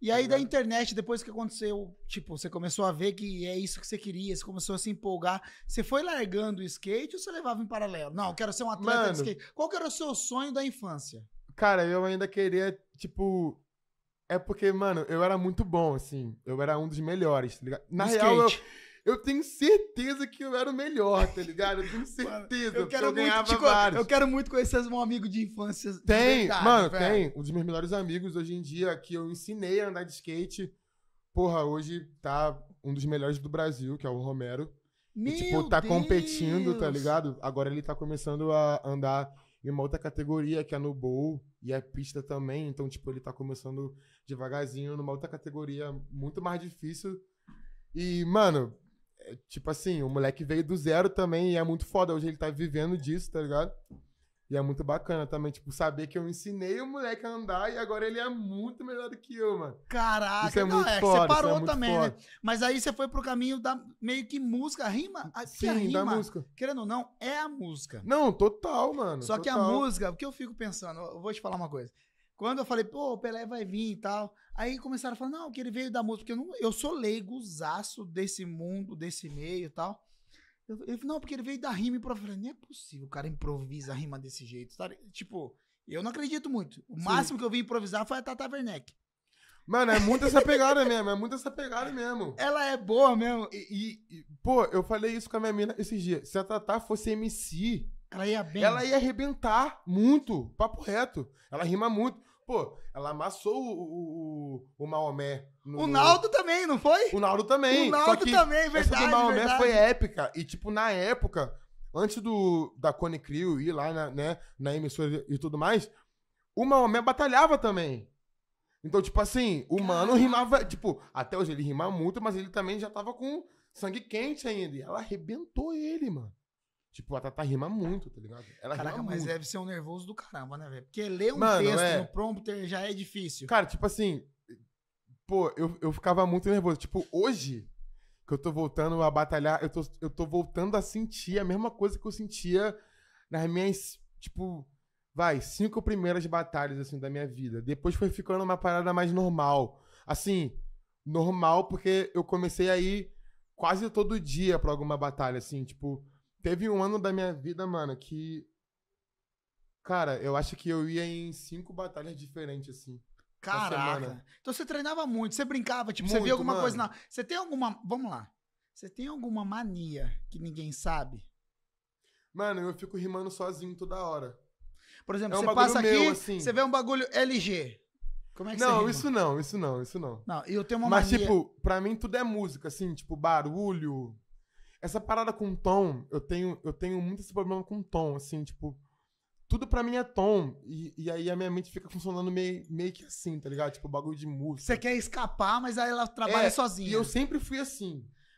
E aí, é. da internet, depois que aconteceu, tipo, você começou a ver que é isso que você queria, você começou a se empolgar. Você foi largando o skate ou você levava em paralelo? Não, eu quero ser um atleta Mano, de skate. Qual que era o seu sonho da infância? Cara, eu ainda queria, tipo, é porque, mano, eu era muito bom, assim. Eu era um dos melhores, tá ligado? Na real, eu eu tenho certeza que eu era o melhor, tá ligado? Eu tenho certeza. mano, eu quero eu muito, conhecer vários. Eu quero muito conhecer um amigo de infância. Tem, de verdade, mano, velho. tem. Um dos meus melhores amigos hoje em dia que eu ensinei a andar de skate. Porra, hoje tá um dos melhores do Brasil, que é o Romero. Meu e, tipo, tá Deus. competindo, tá ligado? Agora ele tá começando a andar em uma outra categoria que é no bowl e é pista também. Então, tipo, ele tá começando devagarzinho numa outra categoria muito mais difícil. E, mano, tipo assim, o moleque veio do zero também e é muito foda. Hoje ele tá vivendo disso, tá ligado? E é muito bacana também, tipo, saber que eu ensinei o moleque a andar e agora ele é muito melhor do que eu, mano. Caraca, isso é não, é, foda, você é parou é também, né? foda. né? Mas aí você foi pro caminho da meio que música, rima? A, Sim, a rima, da música. Querendo ou não, é a música. Não, total, mano. Só total. que a música, o que eu fico pensando, eu vou te falar uma coisa. Quando eu falei, pô, o Pelé vai vir e tal. Aí começaram a falar, não, que ele veio da música. Eu, não, eu sou leigozaço desse mundo, desse meio e tal. Eu, eu, não, porque ele veio da rima improvisada. Eu falei, não é possível, o cara improvisa a rima desse jeito. Sabe? Tipo, eu não acredito muito. O Sim. máximo que eu vi improvisar foi a Tata Werneck. Mano, é muito essa pegada mesmo, é muito essa pegada mesmo. Ela é boa mesmo. E, e, e, pô, eu falei isso com a minha mina esses dias. Se a Tatá fosse MC, ela ia bem. Ela ia arrebentar muito, papo reto. Ela rima muito. Pô, ela amassou o, o, o Maomé. No, o Naldo também, não foi? O Naldo também. O Naldo também, verdade. Essa do Maomé verdade. foi épica. E, tipo, na época, antes do da Cone Crew ir lá na, né, na emissora e tudo mais, o Maomé batalhava também. Então, tipo assim, o mano rimava, tipo, até hoje ele rimava muito, mas ele também já tava com sangue quente ainda. E ela arrebentou ele, mano. Tipo, a Tata rima muito, tá ligado? Ela Caraca, rima mas muito. deve ser um nervoso do caramba, né, velho? Porque ler um Mano, texto é... no prompter já é difícil. Cara, tipo assim, pô, eu, eu ficava muito nervoso. Tipo, hoje que eu tô voltando a batalhar, eu tô, eu tô voltando a sentir a mesma coisa que eu sentia nas minhas, tipo, vai, cinco primeiras batalhas, assim, da minha vida. Depois foi ficando uma parada mais normal. Assim, normal porque eu comecei a ir quase todo dia pra alguma batalha, assim, tipo Teve um ano da minha vida, mano, que. Cara, eu acho que eu ia em cinco batalhas diferentes, assim. Caraca! Então você treinava muito, você brincava, tipo, muito, você via alguma mano. coisa na. Você tem alguma. Vamos lá. Você tem alguma mania que ninguém sabe? Mano, eu fico rimando sozinho toda hora. Por exemplo, é um você passa aqui, assim. você vê um bagulho LG. Como é que não, você isso não, isso não, isso não. Não, eu tenho uma Mas, mania... tipo, pra mim tudo é música, assim, tipo, barulho, essa parada com tom, eu tenho, eu tenho muito esse problema com tom, assim, tipo. Tudo pra mim é tom. E, e aí a minha mente fica funcionando meio, meio que assim, tá ligado? Tipo, bagulho de música. Você quer escapar, mas aí ela trabalha é, sozinha. E eu sempre fui assim.